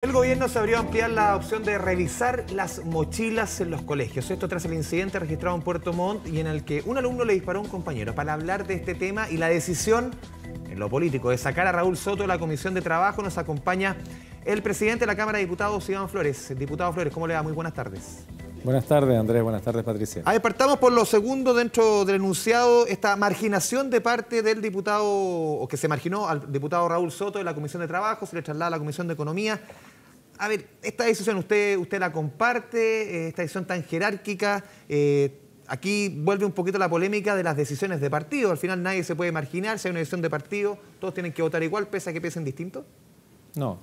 El gobierno se abrió a ampliar la opción de revisar las mochilas en los colegios. Esto tras el incidente registrado en Puerto Montt y en el que un alumno le disparó a un compañero. Para hablar de este tema y la decisión en lo político de sacar a Raúl Soto de la Comisión de Trabajo, nos acompaña el presidente de la Cámara de Diputados, Iván Flores. Diputado Flores, ¿cómo le va? Muy buenas tardes. Buenas tardes, Andrés. Buenas tardes, Patricia. A partamos por lo segundo dentro del enunciado, esta marginación de parte del diputado, o que se marginó al diputado Raúl Soto de la Comisión de Trabajo, se le traslada a la Comisión de Economía a ver, esta decisión usted, usted la comparte, eh, esta decisión tan jerárquica, eh, aquí vuelve un poquito la polémica de las decisiones de partido. Al final nadie se puede marginar, si hay una decisión de partido, todos tienen que votar igual, pese a que piensen distinto. No,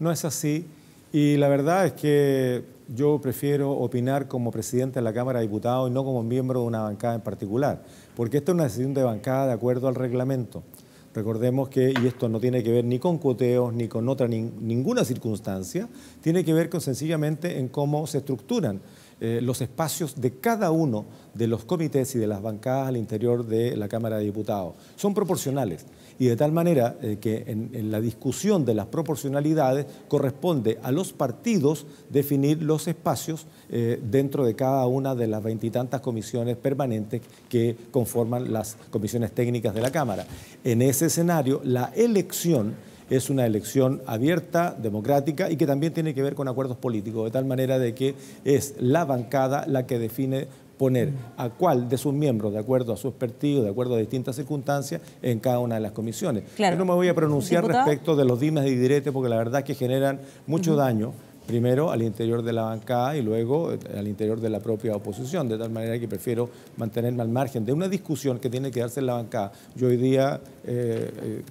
no es así. Y la verdad es que yo prefiero opinar como presidente de la Cámara de Diputados y no como miembro de una bancada en particular, porque esta es una decisión de bancada de acuerdo al reglamento. Recordemos que, y esto no tiene que ver ni con cuoteos, ni con otra, ninguna circunstancia, tiene que ver con sencillamente en cómo se estructuran eh, los espacios de cada uno de los comités y de las bancadas al interior de la Cámara de Diputados. Son proporcionales y de tal manera eh, que en, la discusión de las proporcionalidades corresponde a los partidos definir los espacios eh, dentro de cada una de las veintitantas comisiones permanentes que conforman las comisiones técnicas de la Cámara. En ese escenario, la elección es una elección abierta, democrática y que también tiene que ver con acuerdos políticos, de tal manera de que es la bancada la que define poner a cuál de sus miembros, de acuerdo a sus partidos, de acuerdo a distintas circunstancias, en cada una de las comisiones. Yo no me voy a pronunciar respecto de los dimes y diretes porque la verdad es que generan mucho daño primero al interior de la bancada y luego eh, al interior de la propia oposición, de tal manera que prefiero mantenerme al margen de una discusión que tiene que darse en la bancada. Yo hoy día eh, eh,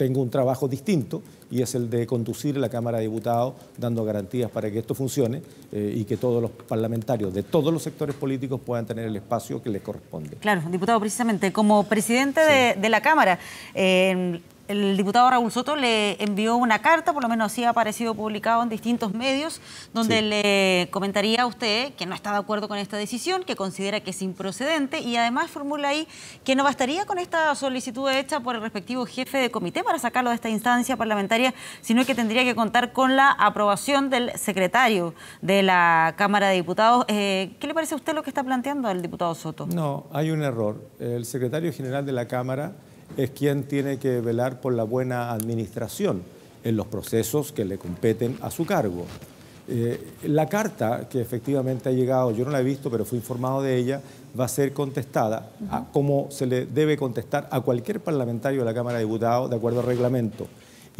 tengo un trabajo distinto y es el de conducir la Cámara de Diputados dando garantías para que esto funcione eh, y que todos los parlamentarios de todos los sectores políticos puedan tener el espacio que les corresponde. Claro, diputado, precisamente como presidente de, la Cámara, eh, el diputado Raúl Soto le envió una carta, por lo menos así ha aparecido publicado en distintos medios, donde le comentaría a usted que no está de acuerdo con esta decisión, que considera que es improcedente y además formula ahí que no bastaría con esta solicitud hecha por el respectivo jefe de comité para sacarlo de esta instancia parlamentaria, sino que tendría que contar con la aprobación del secretario de la Cámara de Diputados. Eh, ¿Qué le parece a usted lo que está planteando el diputado Soto? No, hay un error. El secretario general de la Cámara es quien tiene que velar por la buena administración en los procesos que le competen a su cargo. Eh, la carta que efectivamente ha llegado, yo no la he visto, pero fui informado de ella, va a ser contestada como se le debe contestar a cualquier parlamentario de la Cámara de Diputados de acuerdo al reglamento.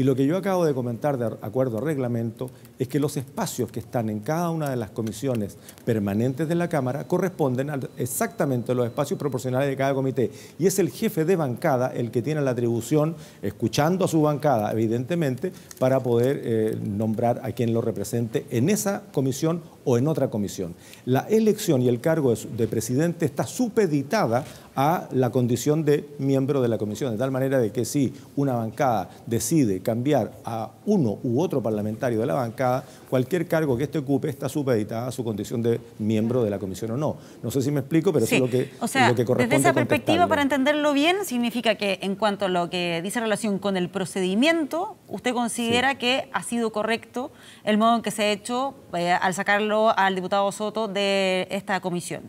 Y lo que yo acabo de comentar de acuerdo al reglamento es que los espacios que están en cada una de las comisiones permanentes de la Cámara corresponden exactamente a los espacios proporcionales de cada comité. Y es el jefe de bancada el que tiene la atribución, escuchando a su bancada, evidentemente, para poder eh, nombrar a quien lo represente en esa comisión o en otra comisión. La elección y el cargo de presidente está supeditada a la condición de miembro de la comisión, de tal manera de que si una bancada decide cambiar a uno u otro parlamentario de la bancada, cualquier cargo que este ocupe está supeditado a su condición de miembro de la comisión o no. No sé si me explico, pero es lo que, o lo que corresponde. Desde esa perspectiva, para entenderlo bien, significa que en cuanto a lo que dice relación con el procedimiento, usted considera que ha sido correcto el modo en que se ha hecho eh, al sacarlo al diputado Soto de esta comisión.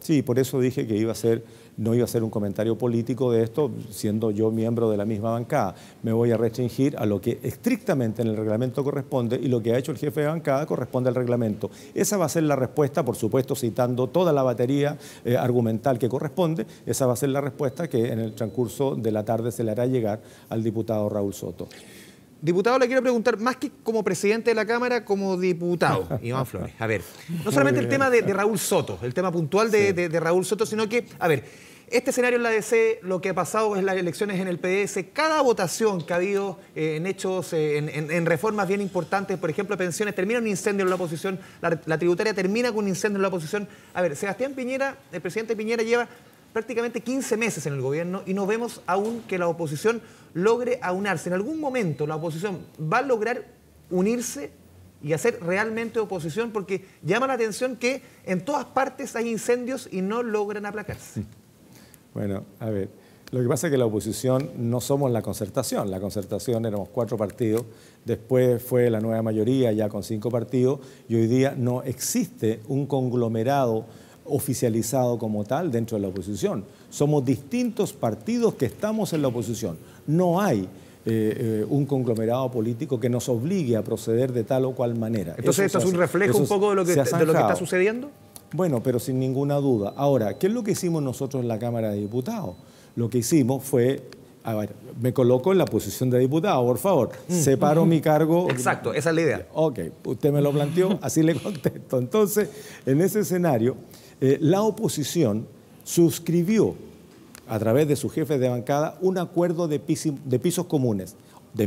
Sí, por eso dije que iba a ser no iba a hacer un comentario político de esto, siendo yo miembro de la misma bancada. Me voy a restringir a lo que estrictamente en el reglamento corresponde y lo que ha hecho el jefe de bancada corresponde al reglamento. Esa va a ser la respuesta, por supuesto, citando toda la batería eh, argumental que corresponde, esa va a ser la respuesta que en el transcurso de la tarde se le hará llegar al diputado Raúl Soto. Diputado, le quiero preguntar, más que como presidente de la Cámara, como diputado, Iván Flores. A ver, no solamente el tema de, Raúl Soto, el tema puntual de, de Raúl Soto, sino que, a ver, este escenario en la DC, lo que ha pasado en las elecciones en el PDS, cada votación que ha habido eh, en hechos, eh, en, reformas bien importantes, por ejemplo, pensiones, termina un incendio en la oposición, la, tributaria termina con un incendio en la oposición. A ver, Sebastián Piñera, el presidente Piñera lleva prácticamente 15 meses en el gobierno y no vemos aún que la oposición logre aunarse. En algún momento la oposición va a lograr unirse y hacer realmente oposición porque llama la atención que en todas partes hay incendios y no logran aplacarse. Bueno, a ver. Lo que pasa es que la oposición no somos la concertación. La concertación éramos cuatro partidos, después fue la nueva mayoría ya con cinco partidos y hoy día no existe un conglomerado oficializado como tal dentro de la oposición. Somos distintos partidos que estamos en la oposición. No hay eh, eh, un conglomerado político que nos obligue a proceder de tal o cual manera. Entonces, ¿esto es un reflejo un poco de lo que está sucediendo? Bueno, pero sin ninguna duda. Ahora, ¿qué es lo que hicimos nosotros en la Cámara de Diputados? Lo que hicimos fue a ver, me coloco en la posición de diputado, por favor. Mm. Separo mi cargo. Exacto, esa es la idea. Ok, usted me lo planteó, así le contesto. Entonces, en ese escenario, eh, la oposición suscribió a través de su jefes de bancada un acuerdo de pisos comunes de,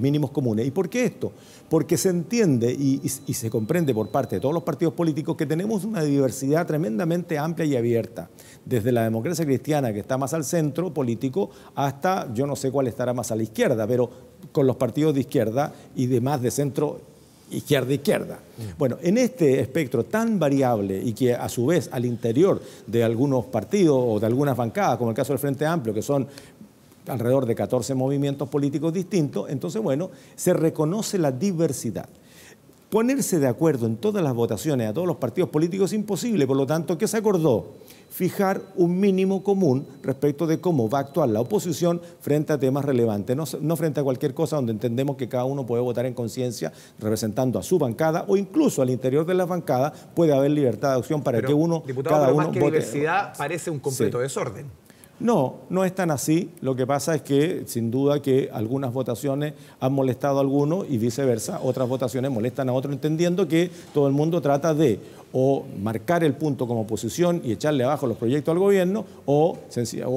mínimos comunes. ¿Y por qué esto? Porque se entiende y, y, se comprende por parte de todos los partidos políticos que tenemos una diversidad tremendamente amplia y abierta, desde la democracia cristiana, que está más al centro político, hasta yo no sé cuál estará más a la izquierda, pero con los partidos de izquierda y demás de centro izquierda-izquierda. Bueno, en este espectro tan variable y que a su vez al interior de algunos partidos o de algunas bancadas, como el caso del Frente Amplio, que son alrededor de 14 movimientos políticos distintos, entonces, bueno, se reconoce la diversidad. Ponerse de acuerdo en todas las votaciones a todos los partidos políticos es imposible, por lo tanto, ¿qué se acordó? Fijar un mínimo común respecto de cómo va a actuar la oposición frente a temas relevantes, no, frente a cualquier cosa donde entendemos que cada uno puede votar en conciencia representando a su bancada o incluso al interior de la bancada puede haber libertad de acción para que uno, cada uno más que diversidad parece un completo desorden. No, no es tan así. Lo que pasa es que, sin duda, que algunas votaciones han molestado a algunos y viceversa, otras votaciones molestan a otro. entendiendo que todo el mundo trata de o marcar el punto como oposición y echarle abajo los proyectos al gobierno o,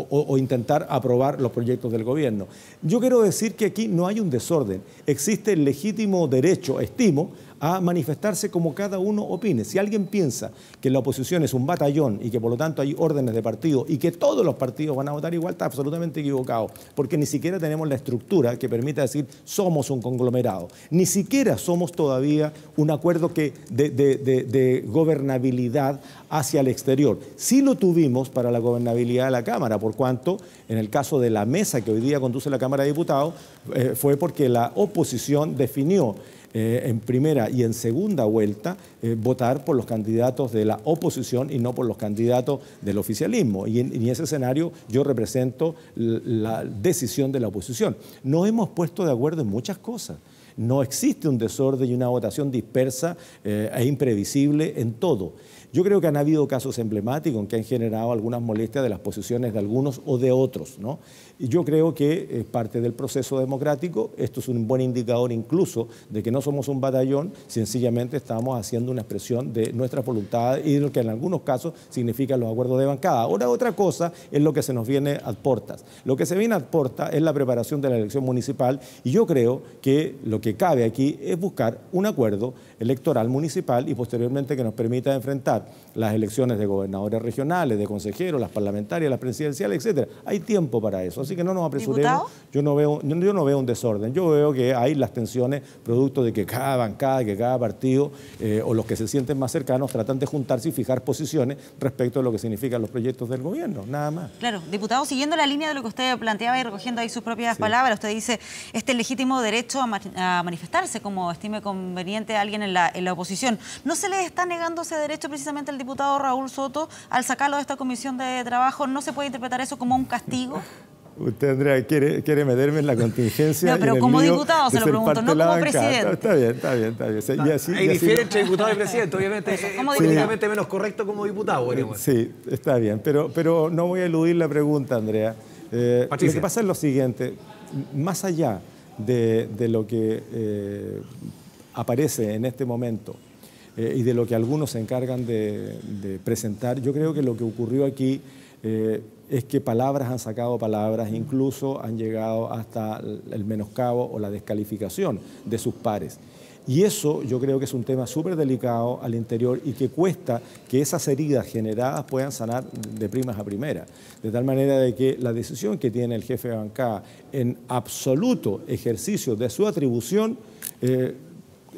o intentar aprobar los proyectos del gobierno. Yo quiero decir que aquí no hay un desorden. Existe el legítimo derecho, estimo, a manifestarse como cada uno opine. Si alguien piensa que la oposición es un batallón y que por lo tanto hay órdenes de partido y que todos los partidos van a votar igual, está absolutamente equivocado, porque ni siquiera tenemos la estructura que permita decir somos un conglomerado. Ni siquiera somos todavía un acuerdo que de, gobernabilidad hacia el exterior. Sí lo tuvimos para la gobernabilidad de la Cámara, por cuanto en el caso de la mesa que hoy día conduce la Cámara de Diputados eh, fue porque la oposición definió eh, en primera y en segunda vuelta eh, votar por los candidatos de la oposición y no por los candidatos del oficialismo. Y en, ese escenario yo represento la decisión de la oposición. No hemos puesto de acuerdo en muchas cosas. No existe un desorden y una votación dispersa eh, e imprevisible en todo. Yo creo que han habido casos emblemáticos en que han generado algunas molestias de las posiciones de algunos o de otros, ¿no? Yo creo que es parte del proceso democrático, esto es un buen indicador incluso de que no somos un batallón, sencillamente estamos haciendo una expresión de nuestra voluntad y de lo que en algunos casos significan los acuerdos de bancada. Ahora otra cosa es lo que se nos viene a portas. Lo que se viene a portas es la preparación de la elección municipal y yo creo que lo que cabe aquí es buscar un acuerdo electoral municipal y posteriormente que nos permita enfrentar las elecciones de gobernadores regionales, de consejeros, las parlamentarias, las presidenciales, etcétera. Hay tiempo para eso. Así que no nos apresuremos. Yo no, veo, yo no veo un desorden. Yo veo que hay las tensiones producto de que cada bancada, que cada partido eh, o los que se sienten más cercanos tratan de juntarse y fijar posiciones respecto a lo que significan los proyectos del gobierno. Nada más. Claro, diputado, siguiendo la línea de lo que usted planteaba y recogiendo ahí sus propias palabras, usted dice este legítimo derecho a, manifestarse como estime conveniente a alguien la, en la oposición. ¿No se le está negando ese derecho precisamente al diputado Raúl Soto al sacarlo de esta comisión de trabajo? ¿No se puede interpretar eso como un castigo? Usted, Andrea, quiere, quiere meterme en la contingencia. No, pero como diputado se lo pregunto, no como presidente. Está bien, está bien, está bien. Está bien. Y así, entre diputado y presidente, obviamente. es como eh, menos correcto como diputado, bueno. Sí, está bien, pero, pero no voy a eludir la pregunta, Andrea. Eh, lo que pasa es lo siguiente, más allá de, de lo que eh, aparece en este momento y de lo que algunos se encargan de, presentar, yo creo que lo que ocurrió aquí es que palabras han sacado palabras, incluso han llegado hasta el menoscabo o la descalificación de sus pares. Y eso yo creo que es un tema súper delicado al interior y que cuesta que esas heridas generadas puedan sanar de primas a primera. De tal manera de que la decisión que tiene el jefe de bancada en absoluto ejercicio de su atribución eh,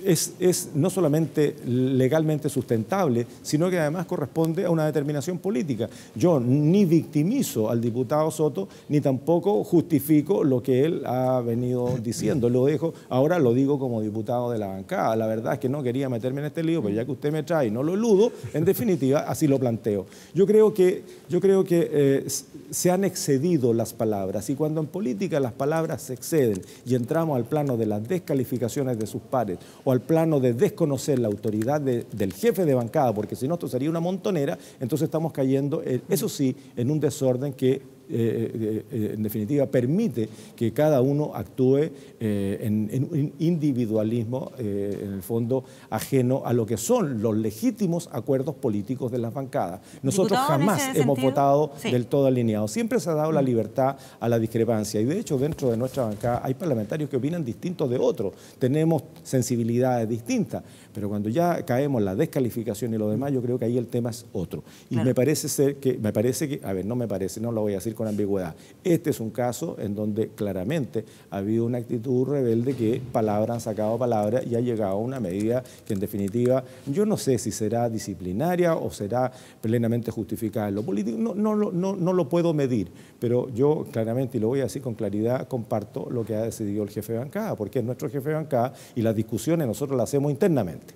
es, no solamente legalmente sustentable, sino que además corresponde a una determinación política. Yo ni victimizo al diputado Soto, ni tampoco justifico lo que él ha venido diciendo. Lo dejo, ahora lo digo como diputado de la bancada. La verdad es que no quería meterme en este lío, pero ya que usted me trae y no lo eludo, en definitiva, así lo planteo. Yo creo que, yo creo que eh, se han excedido las palabras y cuando en política las palabras se exceden y entramos al plano de las descalificaciones de sus pares al plano de desconocer la autoridad del jefe de bancada, porque si no esto sería una montonera, entonces estamos cayendo, eh, eso sí, en un desorden que eh, eh, eh, en definitiva, permite que cada uno actúe en, un individualismo, en el fondo, ajeno a lo que son los legítimos acuerdos políticos de las bancadas. Nosotros jamás hemos votado del todo alineado. Siempre se ha dado la mm. libertad a la discrepancia. Y de hecho, dentro de nuestra bancada hay parlamentarios que opinan distintos de otros. Tenemos sensibilidades distintas. Pero cuando ya caemos en la descalificación y lo demás, yo creo que ahí el tema es otro. Y me parece ser que, me parece que, a ver, no me parece, no lo voy a decir con ambigüedad. Este es un caso en donde claramente ha habido una actitud rebelde que palabra han sacado palabra y ha llegado a una medida que en definitiva yo no sé si será disciplinaria o será plenamente justificada en lo político, no, no, no, no lo puedo medir, pero yo claramente, y lo voy a decir con claridad, comparto lo que ha decidido el jefe de bancada, porque es nuestro jefe de bancada y las discusiones nosotros las hacemos internamente.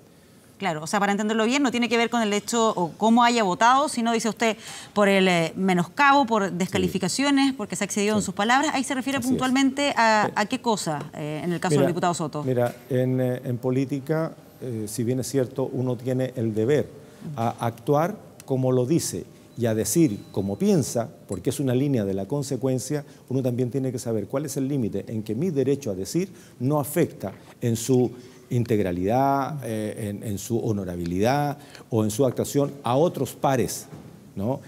Claro, o sea, para entenderlo bien, no tiene que ver con el hecho o cómo haya votado, sino dice usted por el eh, menoscabo, por descalificaciones, porque se ha excedido en sus palabras. Ahí se refiere puntualmente a, qué cosa eh, en el caso del diputado Soto. Mira, en, eh, política, si bien es cierto, uno tiene el deber a actuar como lo dice y a decir como piensa, porque es una línea de la consecuencia, uno también tiene que saber cuál es el límite en que mi derecho a decir no afecta en su integralidad, eh, en, su honorabilidad o en su actuación a otros pares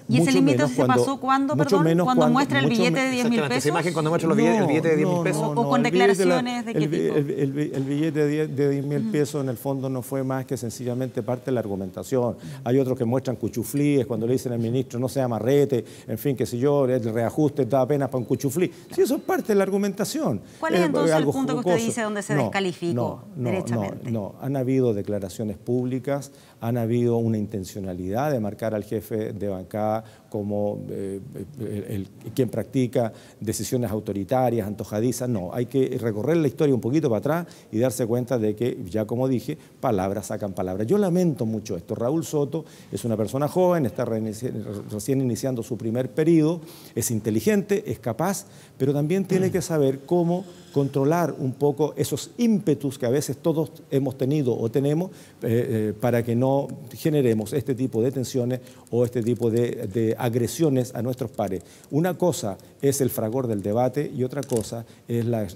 ¿Y ese límite se pasó cuándo, perdón? cuando, muestra el billete de 10 mil pesos? ¿Esa imagen cuando muestra los el billete de 10 mil pesos? ¿O con declaraciones de, qué el, tipo? El, billete de 10 mil pesos en el fondo no fue más que sencillamente parte de la argumentación. Hay otros que muestran cuchuflíes cuando le dicen al ministro no sea marrete, en fin, que si yo, el reajuste da apenas para un cuchuflí. Sí, eso es parte de la argumentación. ¿Cuál es, eh, entonces el punto que usted dice donde se descalificó derechamente? No, no, han habido declaraciones públicas, han habido una intencionalidad de marcar al jefe de acá como eh, eh, quien practica decisiones autoritarias, antojadizas. No, hay que recorrer la historia un poquito para atrás y darse cuenta de que, ya como dije, palabras sacan palabras. Yo lamento mucho esto. Raúl Soto es una persona joven, está recién iniciando su primer periodo, es inteligente, es capaz, pero también tiene que saber cómo controlar un poco esos ímpetus que a veces todos hemos tenido o tenemos eh, para que no generemos este tipo de tensiones o este tipo de, de agresiones a nuestros pares. Una cosa es el fragor del debate y otra cosa es la,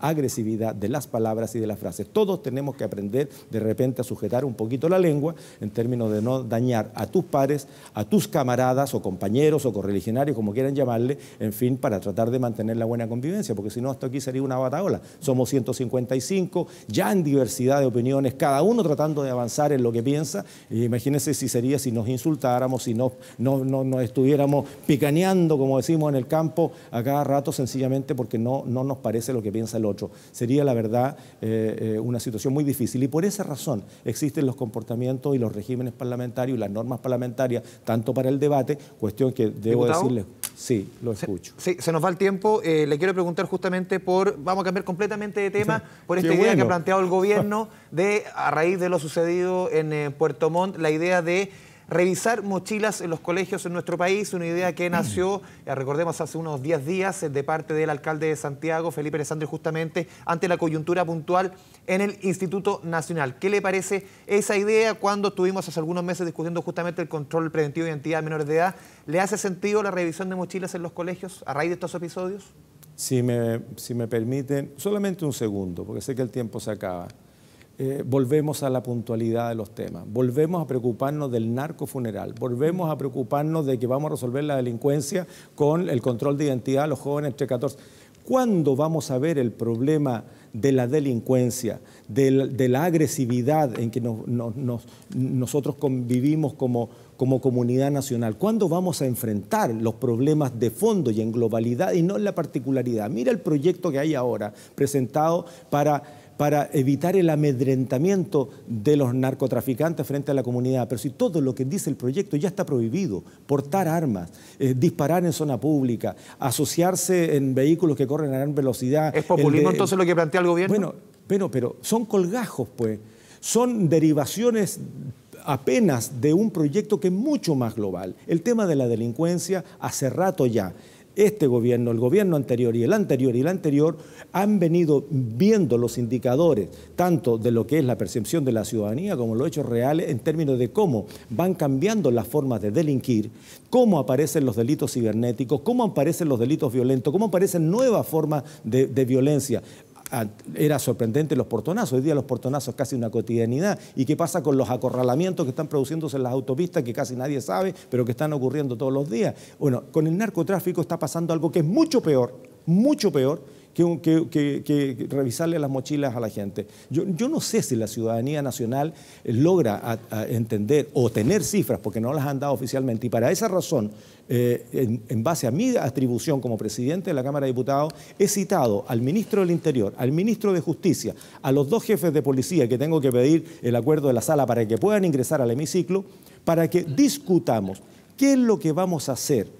agresividad de las palabras y de las frases. Todos tenemos que aprender de repente a sujetar un poquito la lengua en términos de no dañar a tus pares, a tus camaradas o compañeros o correligionarios, como quieran llamarle, en fin, para tratar de mantener la buena convivencia, porque si no, hasta aquí sería una bataola. Somos 155, ya en diversidad de opiniones, cada uno tratando de avanzar en lo que piensa. E imagínense si sería si nos insultáramos, si no, no, no, no estuviéramos picaneando, como decimos en el campo, a cada rato sencillamente porque no, no nos parece lo que piensa el otro. Sería, la verdad, eh, eh, una situación muy difícil. Y por esa razón existen los comportamientos y los regímenes parlamentarios y las normas parlamentarias, tanto para el debate, cuestión que debo decirle, sí, lo escucho. Se, sí, se nos va el tiempo. Eh, le quiero preguntar justamente por, vamos a cambiar completamente de tema, por esta idea que ha planteado el gobierno de, a raíz de lo sucedido en Puerto Montt, la idea de revisar mochilas en los colegios en nuestro país, una idea que mm. nació, recordemos, hace unos 10 días eh, de parte del alcalde de Santiago, Felipe Alessandro, justamente ante la coyuntura puntual en el Instituto Nacional. ¿Qué le parece esa idea cuando estuvimos hace algunos meses discutiendo justamente el control preventivo de identidad de menores de edad? ¿Le hace sentido la revisión de mochilas en los colegios a raíz de estos episodios? si me permiten, solamente un segundo, porque sé que el tiempo se acaba. Eh, volvemos a la puntualidad de los temas, volvemos a preocuparnos del narco funeral, volvemos a preocuparnos de que vamos a resolver la delincuencia con el control de identidad de los jóvenes entre 14. ¿Cuándo vamos a ver el problema de la delincuencia, de la, agresividad en que nosotros convivimos como, como comunidad nacional? ¿Cuándo vamos a enfrentar los problemas de fondo y en globalidad y no en la particularidad? Mira el proyecto que hay ahora presentado para para evitar el amedrentamiento de los narcotraficantes frente a la comunidad. Pero si todo lo que dice el proyecto ya está prohibido, portar armas, eh, disparar en zona pública, asociarse en vehículos que corren a gran velocidad. ¿Es populismo entonces lo que plantea el gobierno? Bueno, bueno, pero son colgajos, pues. Son derivaciones apenas de un proyecto que es mucho más global. El tema de la delincuencia hace rato ya este gobierno, el gobierno anterior y el anterior y el anterior han venido viendo los indicadores, tanto de lo que es la percepción de la ciudadanía como los hechos reales en términos de cómo van cambiando las formas de delinquir, cómo aparecen los delitos cibernéticos, cómo aparecen los delitos violentos, cómo aparecen nuevas formas de, de violencia era sorprendente los portonazos, hoy día los portonazos es casi una cotidianidad. ¿Y qué pasa con los acorralamientos que están produciéndose en las autopistas que casi nadie sabe, pero que están ocurriendo todos los días? Bueno, con el narcotráfico está pasando algo que es mucho peor, mucho peor, que, revisarle las mochilas a la gente. Yo, no sé si la ciudadanía nacional eh, logra entender o tener cifras, porque no las han dado oficialmente. Y para esa razón, eh, en, base a mi atribución como presidente de la Cámara de Diputados, he citado al ministro del Interior, al ministro de Justicia, a los dos jefes de policía que tengo que pedir el acuerdo de la sala para que puedan ingresar al hemiciclo, para que discutamos qué es lo que vamos a hacer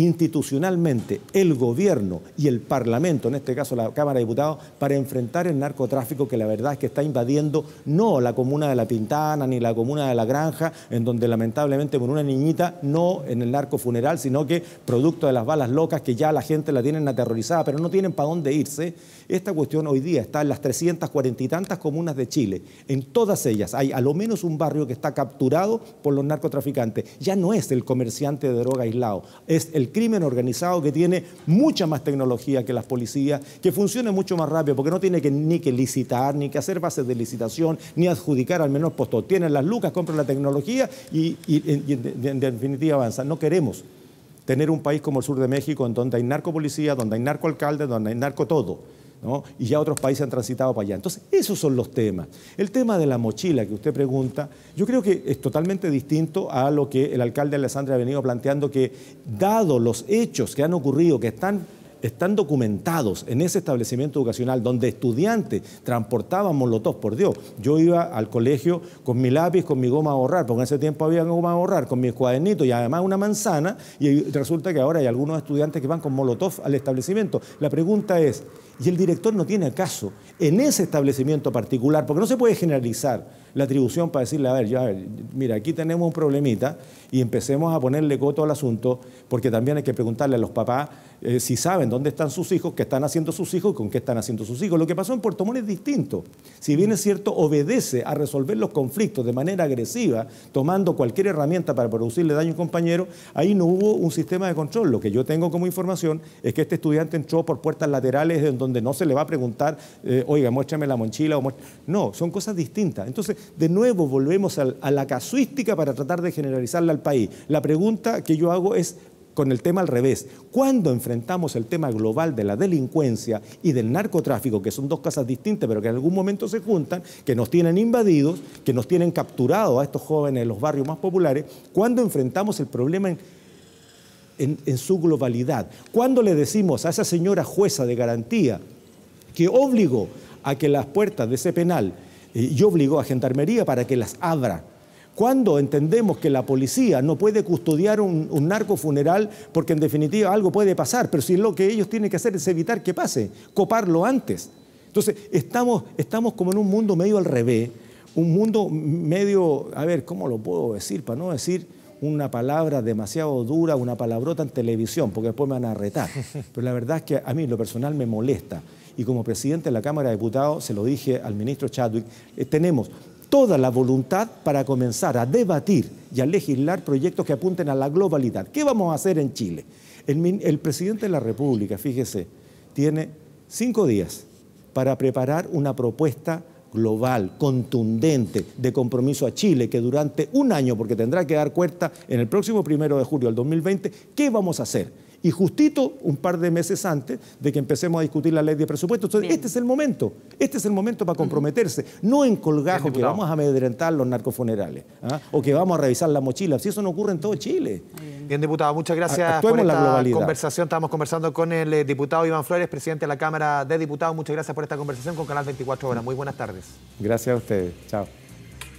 institucionalmente el gobierno y el Parlamento, en este caso la Cámara de Diputados, para enfrentar el narcotráfico que la verdad es que está invadiendo no la comuna de La Pintana ni la comuna de La Granja, en donde lamentablemente por una niñita, no en el narco funeral, sino que producto de las balas locas que ya la gente la tienen aterrorizada, pero no tienen para dónde irse, esta cuestión hoy día está en las 340 y tantas comunas de Chile. En todas ellas hay a lo menos un barrio que está capturado por los narcotraficantes. Ya no es el comerciante de droga aislado, es el crimen organizado que tiene mucha más tecnología que las policías, que funciona mucho más rápido, porque no tiene que, ni que licitar, ni que hacer bases de licitación, ni adjudicar al menor postor. Tienen las lucas, compran la tecnología y, en, definitiva avanzan. No queremos tener un país como el sur de México, en donde hay narcopolicía, donde hay narcoalcalde, donde hay narco todo y ya otros países han transitado para allá. Entonces, esos son los temas. El tema de la mochila que usted pregunta, yo creo que es totalmente distinto a lo que el alcalde Alessandria ha venido planteando, que dado los hechos que han ocurrido, que están están documentados en ese establecimiento educacional donde estudiantes transportaban molotov, por Dios. Yo iba al colegio con mi lápiz, con mi goma a borrar, porque en ese tiempo había goma a borrar, con mi cuadernito y además una manzana, y resulta que ahora hay algunos estudiantes que van con molotov al establecimiento. La pregunta es, ¿y el director no tiene acaso en ese establecimiento particular? Porque no se puede generalizar la atribución para decirle, a ver, ya, mira, aquí tenemos un problemita y empecemos a ponerle coto al asunto, porque también hay que preguntarle a los papás eh, si saben dónde están sus hijos, qué están haciendo sus hijos y con qué están haciendo sus hijos. Lo que pasó en Puerto Montt es distinto. Si bien es cierto, obedece a resolver los conflictos de manera agresiva, tomando cualquier herramienta para producirle daño a un compañero, ahí no hubo un sistema de control. Lo que yo tengo como información es que este estudiante entró por puertas laterales en donde no se le va a preguntar, eh, oiga, muéstrame la mochila. O no, son cosas distintas. Entonces, de nuevo volvemos a la casuística para tratar de generalizarla al país. La pregunta que yo hago es con el tema al revés. ¿Cuándo enfrentamos el tema global de la delincuencia y del narcotráfico, que son dos cosas distintas, pero que en algún momento se juntan, que nos tienen invadidos, que nos tienen capturados a estos jóvenes en los barrios más populares, cuando enfrentamos el problema en, su globalidad, ¿Cuándo le decimos a esa señora jueza de garantía que obligó a que las puertas de ese penal y obligó a Gendarmería para que las abra. Cuando entendemos que la policía no puede custodiar un, un, narco funeral porque en definitiva algo puede pasar, pero si lo que ellos tienen que hacer es evitar que pase, coparlo antes. Entonces, estamos, estamos como en un mundo medio al revés, un mundo medio, a ver, ¿cómo lo puedo decir? Para no decir una palabra demasiado dura, una palabrota en televisión, porque después me van a retar. Pero la verdad es que a mí lo personal me molesta y como presidente de la Cámara de Diputados, se lo dije al ministro Chadwick, eh, tenemos toda la voluntad para comenzar a debatir y a legislar proyectos que apunten a la globalidad. ¿Qué vamos a hacer en Chile? El, el presidente de la República, fíjese, tiene cinco días para preparar una propuesta global, contundente, de compromiso a Chile, que durante un año, porque tendrá que dar cuenta en el próximo primero de julio del 2020, ¿qué vamos a hacer? y justito un par de meses antes de que empecemos a discutir la ley de presupuesto. este es el momento, este es el momento para comprometerse, no en colgajo que vamos a amedrentar los narcofunerales ¿ah? o que vamos a revisar la mochila, si eso no ocurre en todo Chile. Bien, diputado, muchas gracias por esta conversación. Estamos conversando con el eh, diputado Iván Flores, presidente de la Cámara de Diputados. Muchas gracias por esta conversación con Canal 24 Horas. Muy buenas tardes. Gracias a ustedes. Chao.